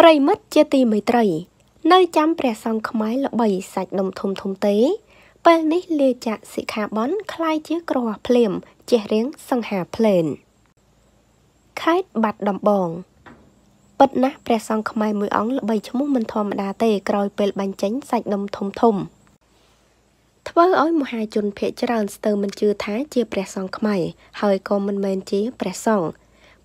ប្រិមិត្តជាទីមេត្រី នៅចាំព្រះសង្ឃខ្មែរល្បីសាច់ដុំធំធំទេពេលនេះលាចាក់សិក្ខាបនคล้ายជាក្រភ្លាមជះរៀងសង្ហាភ្លែនខេត្តបាត់ដំបងពិតណាស់ព្រះសង្ឃខ្មែរមួយអង្គល្បីឈ្មោះមិនធម្មតាទេក្រោយពេលបាញ់ចេញសាច់ដុំធំធំធ្វើឲ្យមហាជនភ័យច្រើនស្ទើរមិនជឿថាជាព្រះសង្ឃខ្មែរហើយក៏មិនមែនជាព្រះសង្ឃ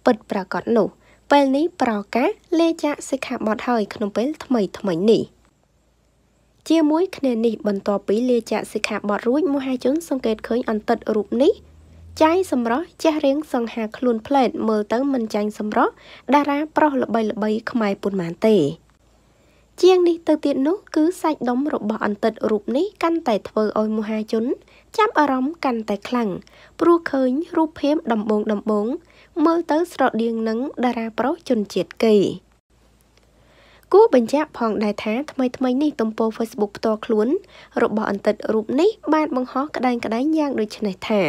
ពិតប្រាកដនោះពេលនេះប្រកាសលេចាកសិក្ខាបទហើយក្នុងពេលថ្មីថ្មីនេះជាមួយគ្នានេះបន្ទាប់ពីលាចាកសិក្ខាបទរួចមហាជនសង្កេតឃើញអន្តិតរូបនេះចៃសម្រស់ចេះរៀងសង្ហាខ្លួនផ្លេតមើលទៅមិនចាញ់សម្រស់តារាប្រុសល្បីល្បីខ្មែរប៉ុន្មានទេជាងនេះទៅទៀតនោះគឺសាច់ដុំរបស់អន្តិតរូបនេះកាន់តែធ្វើឲ្យមហាជនចាប់អារម្មណ៍កាន់តែខ្លាំងព្រោះឃើញរូបភាពដំបងដំបងមើលទៅស្រដៀងនឹងតារាប្រុសជនជាតិគេគួរបញ្ជាក់ផងដែរថាថ្មីថ្មីនេះទំព័រ Facebook ផ្ទាល់ខ្លួន របស់អន្តិតរូបនេះបានបង្ហោះក្តែងក្តែងយ៉ាងដូចនេះថា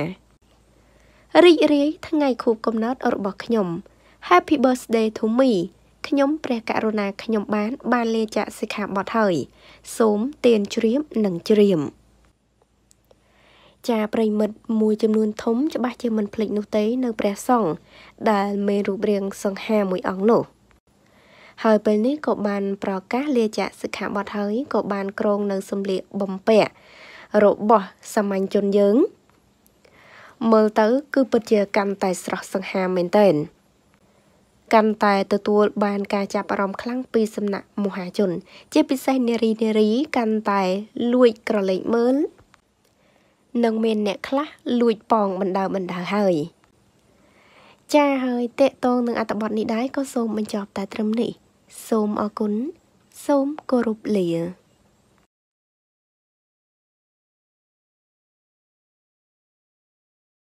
រីករាយថ្ងៃខួបកំណត់របស់ខ្ញុំ Happy birthday to me ខ្ញុំព្រះករុណាខ្ញុំបាន បានលាចាកសិក្ខាបទហើយសូមទានជ្រាបនិងជ្រាមចាប្រិមិត្តមួយចំនួនធំច្បាស់ជាមិន ភ្លេចនោះទេ នៅព្រះសង្ឃដែលមានរូបរាង សង្ហាមួយអង្គនោះ ហើយពេលនេះក៏បាន ប្រកាសលាចាកសិក្ខាបទហើយក៏បានក្រងនៅសម្លៀកបំពាក់របស់សាមញ្ញជនយើង មើលទៅគឺពិតជាកាន់តែស្រស់សង្ហាមែនទែន។កាន់តែទទួលបាន ការចាប់អារម្មណ៍ខ្លាំងពីសំណាក់មហាជន ជាពិសេសនារីនារីកាន់តែលួចក្រឡេកមើលនិងមាន អ្នកខ្លះលួចប៉ងបណ្ដើបណ្ដើហើយ ចាហើយតេតងនឹងអត្តបទនេះដែរក៏សូមបញ្ចប់តែត្រឹមនេះសូមអរគុណសូមគោរពលា